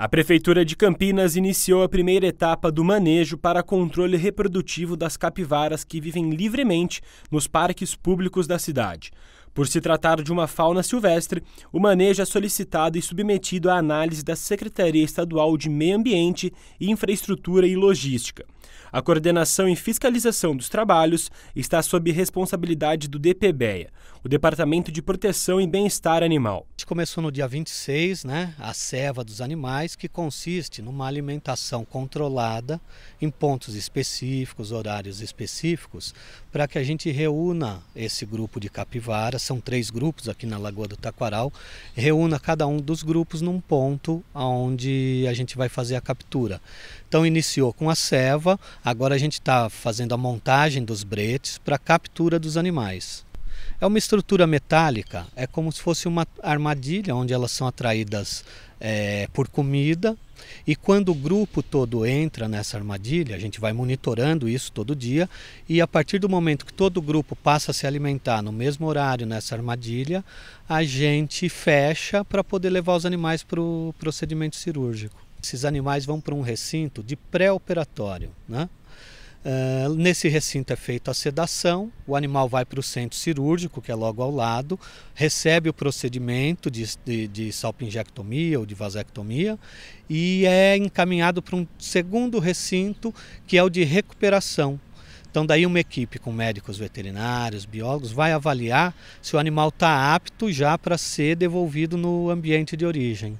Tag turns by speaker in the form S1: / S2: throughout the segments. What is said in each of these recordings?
S1: A Prefeitura de Campinas iniciou a primeira etapa do manejo para controle reprodutivo das capivaras que vivem livremente nos parques públicos da cidade. Por se tratar de uma fauna silvestre, o manejo é solicitado e submetido à análise da Secretaria Estadual de Meio Ambiente, Infraestrutura e Logística. A coordenação e fiscalização dos trabalhos está sob responsabilidade do DPBEA, o Departamento de Proteção e Bem-Estar Animal. A
S2: gente começou no dia 26, né, a ceva dos animais, que consiste numa alimentação controlada em pontos específicos, horários específicos, para que a gente reúna esse grupo de capivaras, são três grupos aqui na Lagoa do Taquaral, reúna cada um dos grupos num ponto onde a gente vai fazer a captura. Então iniciou com a ceva, Agora a gente está fazendo a montagem dos bretes para captura dos animais. É uma estrutura metálica, é como se fosse uma armadilha onde elas são atraídas é, por comida. E quando o grupo todo entra nessa armadilha, a gente vai monitorando isso todo dia. E a partir do momento que todo o grupo passa a se alimentar no mesmo horário nessa armadilha, a gente fecha para poder levar os animais para o procedimento cirúrgico. Esses animais vão para um recinto de pré-operatório. Né? Uh, nesse recinto é feita a sedação, o animal vai para o centro cirúrgico, que é logo ao lado, recebe o procedimento de, de, de salpingectomia ou de vasectomia e é encaminhado para um segundo recinto, que é o de recuperação. Então, daí, uma equipe com médicos veterinários, biólogos, vai avaliar se o animal está apto já para ser devolvido no ambiente de origem.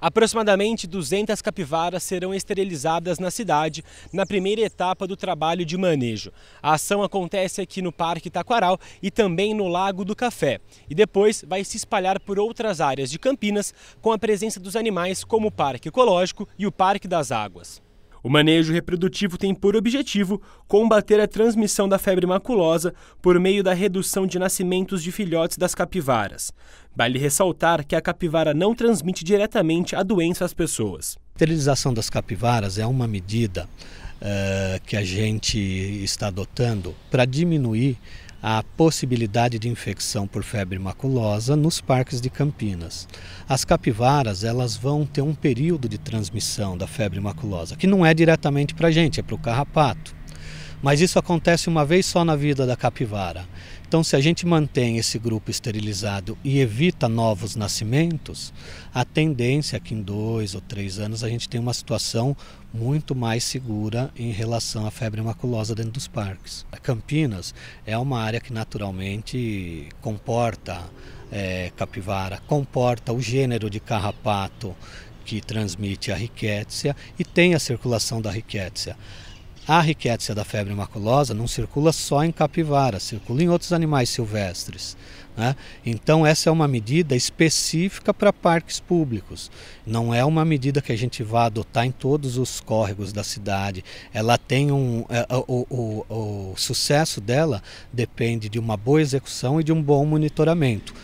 S1: Aproximadamente 200 capivaras serão esterilizadas na cidade na primeira etapa do trabalho de manejo. A ação acontece aqui no Parque Taquaral e também no Lago do Café. E depois vai se espalhar por outras áreas de Campinas com a presença dos animais como o Parque Ecológico e o Parque das Águas. O manejo reprodutivo tem por objetivo combater a transmissão da febre maculosa por meio da redução de nascimentos de filhotes das capivaras. Vale ressaltar que a capivara não transmite diretamente a doença às pessoas. A
S2: esterilização das capivaras é uma medida uh, que a gente está adotando para diminuir a possibilidade de infecção por febre maculosa nos parques de Campinas. As capivaras elas vão ter um período de transmissão da febre maculosa, que não é diretamente para a gente, é para o carrapato. Mas isso acontece uma vez só na vida da capivara. Então, se a gente mantém esse grupo esterilizado e evita novos nascimentos, a tendência é que em dois ou três anos a gente tenha uma situação muito mais segura em relação à febre maculosa dentro dos parques. Campinas é uma área que naturalmente comporta é, capivara, comporta o gênero de carrapato que transmite a riquétsia e tem a circulação da riquétsia. A riquetícia da febre maculosa não circula só em capivara, circula em outros animais silvestres. Né? Então, essa é uma medida específica para parques públicos. Não é uma medida que a gente vá adotar em todos os córregos da cidade. Ela tem um. É, o, o, o sucesso dela depende de uma boa execução e de um bom monitoramento.